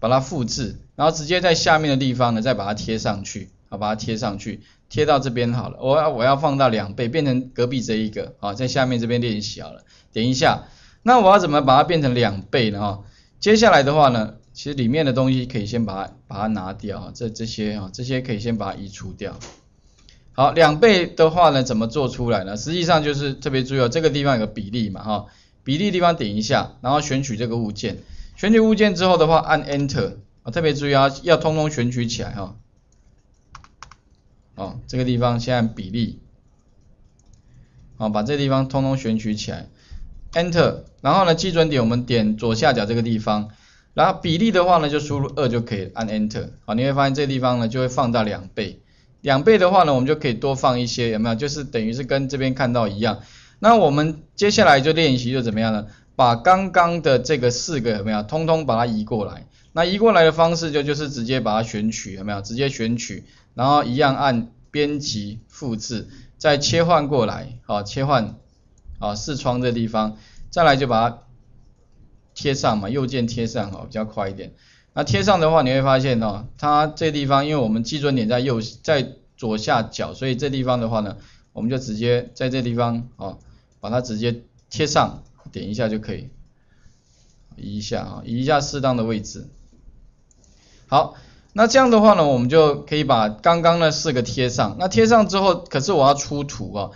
把它复制，然后直接在下面的地方呢，再把它贴上去。好，把它贴上去，贴到这边好了。我要我要放到两倍，变成隔壁这一个。好，在下面这边练习好了。点一下，那我要怎么把它变成两倍呢？哈，接下来的话呢，其实里面的东西可以先把它把它拿掉这这些啊，这些可以先把它移除掉。好，两倍的话呢，怎么做出来呢？实际上就是特别注意哦，这个地方有个比例嘛，哈，比例地方点一下，然后选取这个物件。选取物件之后的话，按 Enter，啊，特别注意啊，要通通选取起来哈。哦，这个地方先按比例，好，把这地方通通选取起来，Enter，然后呢基准点我们点左下角这个地方，然后比例的话呢就输入二就可以按 Enter，好，你会发现这地方呢就会放大两倍，两倍的话呢我们就可以多放一些，有没有？就是等于是跟这边看到一样。那我们接下来就练习就怎么样呢？把刚刚的这个四个有没有，通通把它移过来。那移过来的方式就就是直接把它选取有没有，直接选取，然后一样按编辑复制，再切换过来，好，切换，好视窗这地方，再来就把它贴上嘛，右键贴上，哦，比较快一点。那贴上的话，你会发现呢，它这地方因为我们基准点在右，在左下角，所以这地方的话呢，我们就直接在这地方，哦，把它直接贴上。点一下就可以，移一下啊，移一下适当的位置。好，那这样的话呢，我们就可以把刚刚那四个贴上。那贴上之后，可是我要出图啊。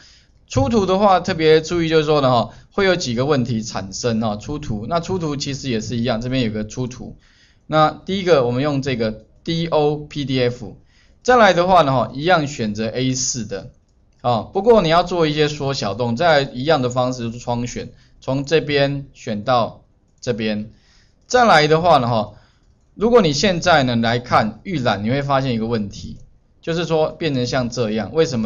出图的话，特别注意就是说呢哈，会有几个问题产生啊。出图，那出图其实也是一样，这边有个出图。那第一个，我们用这个 D O P D F。再来的话呢哈，一样选择 A 四的。啊，不过你要做一些缩小动作，一样的方式窗选，从这边选到这边，再来的话呢哈，如果你现在呢来看预览，你会发现一个问题，就是说变成像这样，为什么？